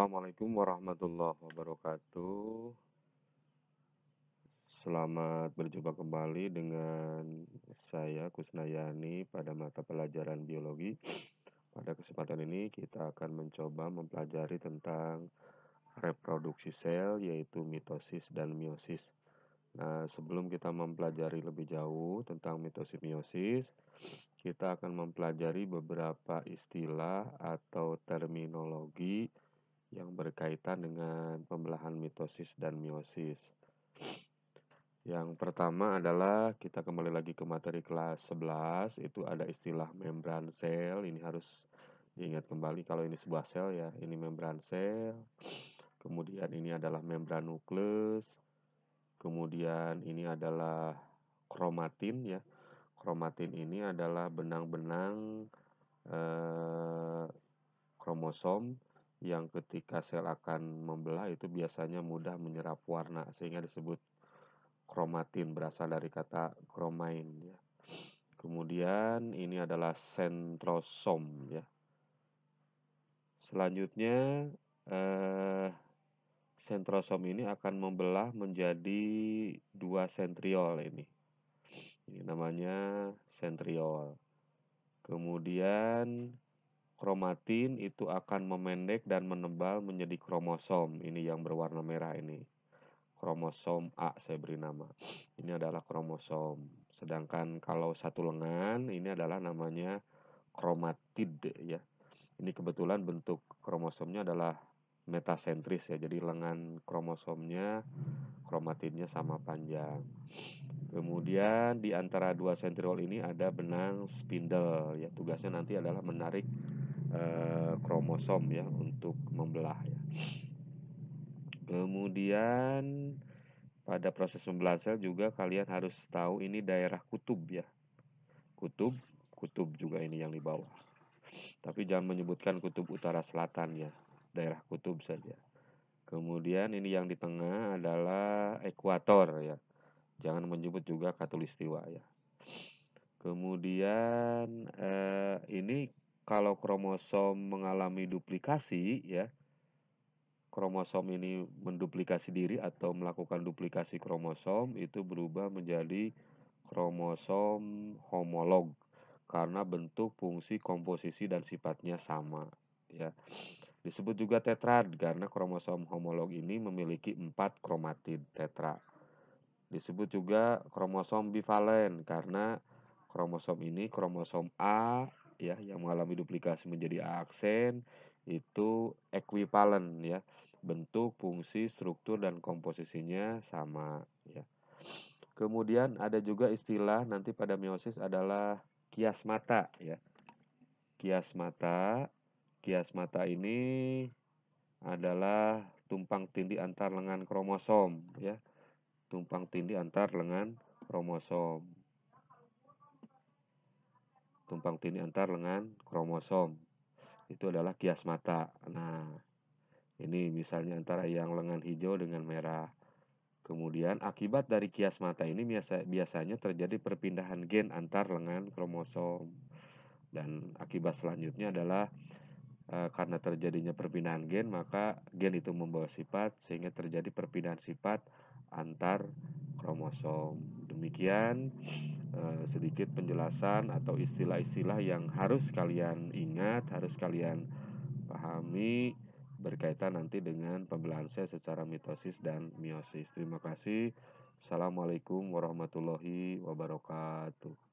Assalamualaikum warahmatullahi wabarakatuh. Selamat berjumpa kembali dengan saya Kusnayani pada mata pelajaran biologi. Pada kesempatan ini kita akan mencoba mempelajari tentang reproduksi sel yaitu mitosis dan meiosis. Nah, sebelum kita mempelajari lebih jauh tentang mitosis meiosis, kita akan mempelajari beberapa istilah atau terminologi yang berkaitan dengan pembelahan mitosis dan meiosis. Yang pertama adalah kita kembali lagi ke materi kelas 11, itu ada istilah membran sel, ini harus diingat kembali kalau ini sebuah sel ya, ini membran sel. Kemudian ini adalah membran nukleus. Kemudian ini adalah kromatin ya. Kromatin ini adalah benang-benang eh, kromosom yang ketika sel akan membelah itu biasanya mudah menyerap warna sehingga disebut kromatin berasal dari kata kromain ya. Kemudian ini adalah sentrosom ya. Selanjutnya eh, sentrosom ini akan membelah menjadi dua sentriol ini. Ini namanya sentriol. Kemudian Kromatin itu akan memendek dan menebal menjadi kromosom. Ini yang berwarna merah ini. Kromosom A saya beri nama. Ini adalah kromosom. Sedangkan kalau satu lengan ini adalah namanya kromatid ya. Ini kebetulan bentuk kromosomnya adalah metasentris ya. Jadi lengan kromosomnya kromatidnya sama panjang. Kemudian di antara dua sentriol ini ada benang spindle ya. Tugasnya nanti adalah menarik eh, kromosom ya untuk membelah ya. Kemudian pada proses pembelahan sel juga kalian harus tahu ini daerah kutub ya. Kutub, kutub juga ini yang di bawah. Tapi jangan menyebutkan kutub utara selatan ya, daerah kutub saja. Kemudian ini yang di tengah adalah ekuator ya. Jangan menyebut juga katulistiwa ya. Kemudian eh, ini kalau kromosom mengalami duplikasi ya kromosom ini menduplikasi diri atau melakukan duplikasi kromosom itu berubah menjadi kromosom homolog karena bentuk, fungsi, komposisi dan sifatnya sama ya. Disebut juga tetrad karena kromosom homolog ini memiliki empat kromatid tetra. Disebut juga kromosom bivalen karena kromosom ini kromosom A ya yang mengalami duplikasi menjadi aksen itu ekuivalen ya. Bentuk, fungsi, struktur dan komposisinya sama ya. Kemudian ada juga istilah nanti pada meiosis adalah kias mata ya. Kias mata, kias mata ini adalah tumpang tindih antar lengan kromosom ya. Tumpang tindih antar lengan kromosom tumpang tini antar lengan kromosom. Itu adalah kias mata. Nah, ini misalnya antara yang lengan hijau dengan merah. Kemudian akibat dari kias mata ini biasa, biasanya terjadi perpindahan gen antar lengan kromosom dan akibat selanjutnya adalah e, karena terjadinya perpindahan gen maka gen itu membawa sifat sehingga terjadi perpindahan sifat antar kromosom demikian eh, sedikit penjelasan atau istilah-istilah yang harus kalian ingat, harus kalian pahami berkaitan nanti dengan pembelahan sel secara mitosis dan meiosis Terima kasih. Assalamualaikum warahmatullahi wabarakatuh.